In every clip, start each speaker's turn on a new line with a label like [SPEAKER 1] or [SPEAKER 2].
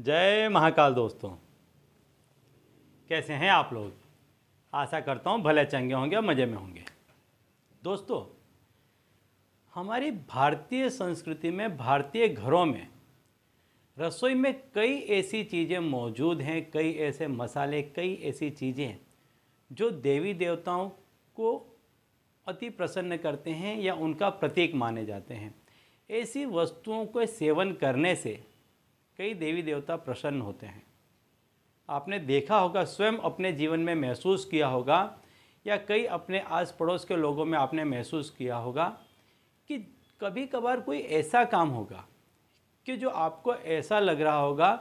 [SPEAKER 1] जय महाकाल दोस्तों कैसे हैं आप लोग आशा करता हूँ भले चंगे होंगे और मज़े में होंगे दोस्तों हमारी भारतीय संस्कृति में भारतीय घरों में रसोई में कई ऐसी चीज़ें मौजूद हैं कई ऐसे मसाले कई ऐसी चीज़ें जो देवी देवताओं को अति प्रसन्न करते हैं या उनका प्रतीक माने जाते हैं ऐसी वस्तुओं के सेवन करने से कई देवी देवता प्रसन्न होते हैं आपने देखा होगा स्वयं अपने जीवन में महसूस किया होगा या कई अपने आस पड़ोस के लोगों में आपने महसूस किया होगा कि कभी कभार कोई ऐसा काम होगा कि जो आपको ऐसा लग रहा होगा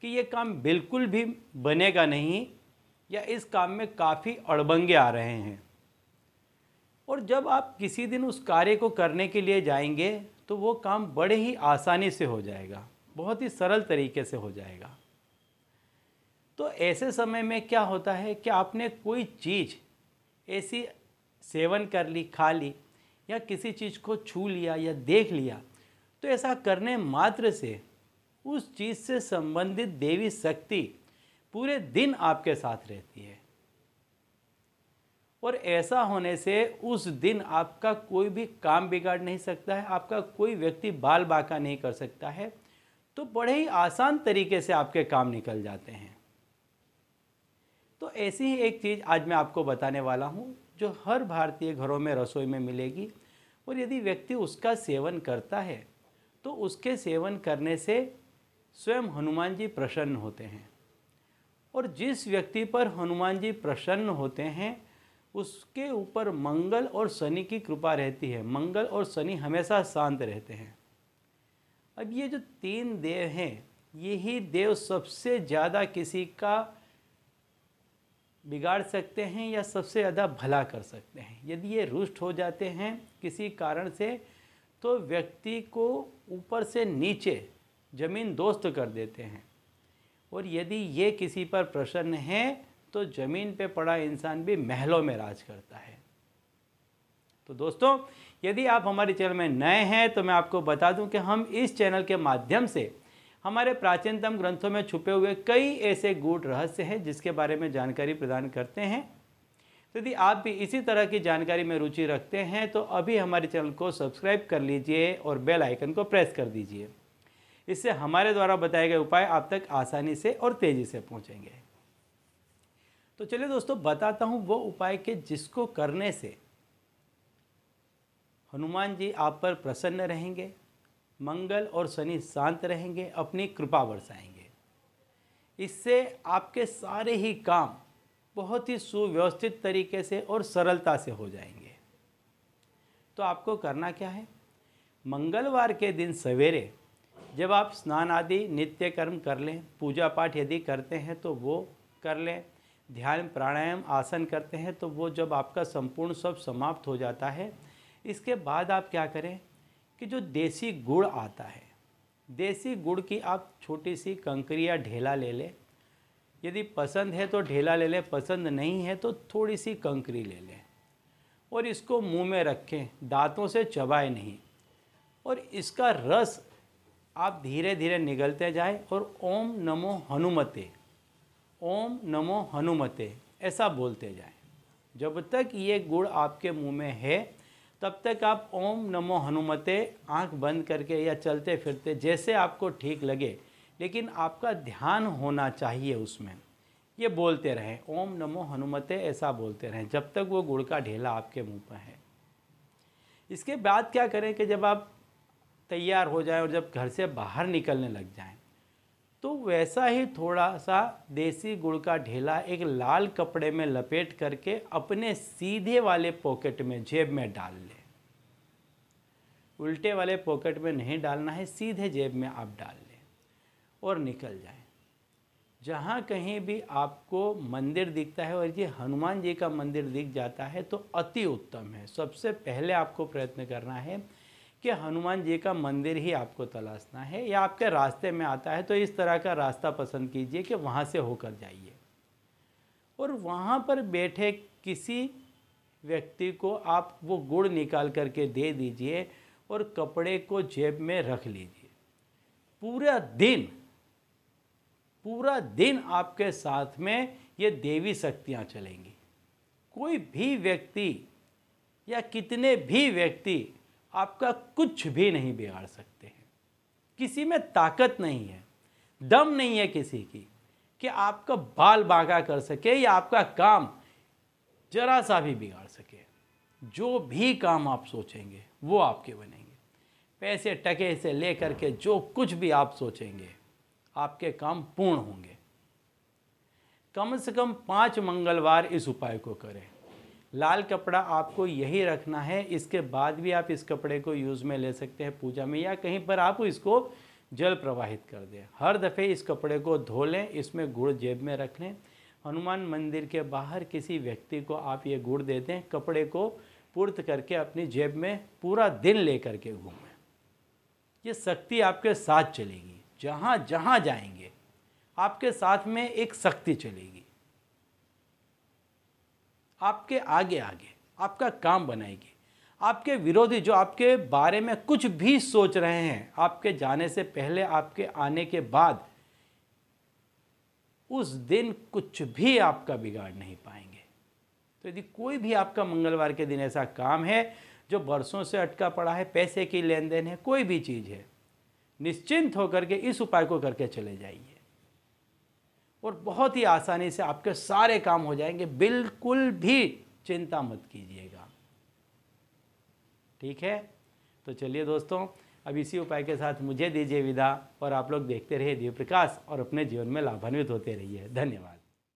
[SPEAKER 1] कि ये काम बिल्कुल भी बनेगा नहीं या इस काम में काफ़ी अड़बंगे आ रहे हैं और जब आप किसी दिन उस कार्य को करने के लिए जाएंगे तो वो काम बड़े ही आसानी से हो जाएगा बहुत ही सरल तरीके से हो जाएगा तो ऐसे समय में क्या होता है कि आपने कोई चीज़ ऐसी सेवन कर ली खा ली या किसी चीज़ को छू लिया या देख लिया तो ऐसा करने मात्र से उस चीज़ से संबंधित देवी शक्ति पूरे दिन आपके साथ रहती है और ऐसा होने से उस दिन आपका कोई भी काम बिगाड़ नहीं सकता है आपका कोई व्यक्ति बाल बाका नहीं कर सकता है तो बड़े ही आसान तरीके से आपके काम निकल जाते हैं तो ऐसी ही एक चीज़ आज मैं आपको बताने वाला हूँ जो हर भारतीय घरों में रसोई में मिलेगी और यदि व्यक्ति उसका सेवन करता है तो उसके सेवन करने से स्वयं हनुमान जी प्रसन्न होते हैं और जिस व्यक्ति पर हनुमान जी प्रसन्न होते हैं उसके ऊपर मंगल और शनि की कृपा रहती है मंगल और शनि हमेशा शांत रहते हैं अब ये जो तीन देव हैं यही देव सबसे ज़्यादा किसी का बिगाड़ सकते हैं या सबसे ज़्यादा भला कर सकते हैं यदि ये रुष्ट हो जाते हैं किसी कारण से तो व्यक्ति को ऊपर से नीचे ज़मीन दोस्त कर देते हैं और यदि ये किसी पर प्रसन्न है तो ज़मीन पे पड़ा इंसान भी महलों में राज करता है तो दोस्तों यदि आप हमारे चैनल में नए हैं तो मैं आपको बता दूं कि हम इस चैनल के माध्यम से हमारे प्राचीनतम ग्रंथों में छुपे हुए कई ऐसे गूढ़ रहस्य हैं जिसके बारे में जानकारी प्रदान करते हैं तो यदि आप भी इसी तरह की जानकारी में रुचि रखते हैं तो अभी हमारे चैनल को सब्सक्राइब कर लीजिए और बेल आइकन को प्रेस कर दीजिए इससे हमारे द्वारा बताए गए उपाय आप तक आसानी से और तेज़ी से पहुँचेंगे तो चलिए दोस्तों बताता हूँ वो उपाय के जिसको करने से हनुमान जी आप पर प्रसन्न रहेंगे मंगल और शनि शांत रहेंगे अपनी कृपा बरसाएंगे इससे आपके सारे ही काम बहुत ही सुव्यवस्थित तरीके से और सरलता से हो जाएंगे तो आपको करना क्या है मंगलवार के दिन सवेरे जब आप स्नान आदि नित्य कर्म कर लें पूजा पाठ यदि करते हैं तो वो कर लें ध्यान प्राणायाम आसन करते हैं तो वो जब आपका संपूर्ण सब समाप्त हो जाता है इसके बाद आप क्या करें कि जो देसी गुड़ आता है देसी गुड़ की आप छोटी सी कंकरी या ढेला ले लें यदि पसंद है तो ढेला ले लें पसंद नहीं है तो थोड़ी सी कंकरी ले लें और इसको मुंह में रखें दांतों से चबाए नहीं और इसका रस आप धीरे धीरे निगलते जाएं और ओम नमो हनुमते ओम नमो हनुमते ऐसा बोलते जाएं जब तक ये गुड़ आपके मुंह में है तब तक आप ओम नमो हनुमते आंख बंद करके या चलते फिरते जैसे आपको ठीक लगे लेकिन आपका ध्यान होना चाहिए उसमें ये बोलते रहें ओम नमो हनुमते ऐसा बोलते रहें जब तक वो गुड़ का ढेला आपके मुंह पर है इसके बाद क्या करें कि जब आप तैयार हो जाएं और जब घर से बाहर निकलने लग जाएं वैसा ही थोड़ा सा देसी गुड़ का ढेला एक लाल कपड़े में लपेट करके अपने सीधे वाले पॉकेट में जेब में डाल लें उल्टे वाले पॉकेट में नहीं डालना है सीधे जेब में आप डाल लें और निकल जाए जहाँ कहीं भी आपको मंदिर दिखता है और ये हनुमान जी का मंदिर दिख जाता है तो अति उत्तम है सबसे पहले आपको प्रयत्न करना है कि हनुमान जी का मंदिर ही आपको तलाशना है या आपके रास्ते में आता है तो इस तरह का रास्ता पसंद कीजिए कि वहाँ से होकर जाइए और वहाँ पर बैठे किसी व्यक्ति को आप वो गुड़ निकाल करके दे दीजिए और कपड़े को जेब में रख लीजिए पूरा दिन पूरा दिन आपके साथ में ये देवी शक्तियाँ चलेंगी कोई भी व्यक्ति या कितने भी व्यक्ति आपका कुछ भी नहीं बिगाड़ सकते हैं किसी में ताकत नहीं है दम नहीं है किसी की कि आपका बाल बांका कर सके या आपका काम जरा सा भी बिगाड़ सके जो भी काम आप सोचेंगे वो आपके बनेंगे पैसे टके से लेकर के जो कुछ भी आप सोचेंगे आपके काम पूर्ण होंगे कम से कम पाँच मंगलवार इस उपाय को करें लाल कपड़ा आपको यही रखना है इसके बाद भी आप इस कपड़े को यूज़ में ले सकते हैं पूजा में या कहीं पर आप इसको जल प्रवाहित कर दें हर दफ़े इस कपड़े को धो लें इसमें गुड़ जेब में रख लें हनुमान मंदिर के बाहर किसी व्यक्ति को आप ये गुड़ दे दें कपड़े को पूर्त करके अपनी जेब में पूरा दिन ले करके घूमें ये शक्ति आपके साथ चलेगी जहाँ जहाँ जाएंगे आपके साथ में एक शक्ति चलेगी आपके आगे आगे आपका काम बनाएगी आपके विरोधी जो आपके बारे में कुछ भी सोच रहे हैं आपके जाने से पहले आपके आने के बाद उस दिन कुछ भी आपका बिगाड़ नहीं पाएंगे तो यदि कोई भी आपका मंगलवार के दिन ऐसा काम है जो बरसों से अटका पड़ा है पैसे की लेन देन है कोई भी चीज़ है निश्चिंत होकर के इस उपाय को करके चले जाइए और बहुत ही आसानी से आपके सारे काम हो जाएंगे बिल्कुल भी चिंता मत कीजिएगा ठीक है तो चलिए दोस्तों अब इसी उपाय के साथ मुझे दीजिए विदा और आप लोग देखते रहिए देव प्रकाश और अपने जीवन में लाभान्वित होते रहिए धन्यवाद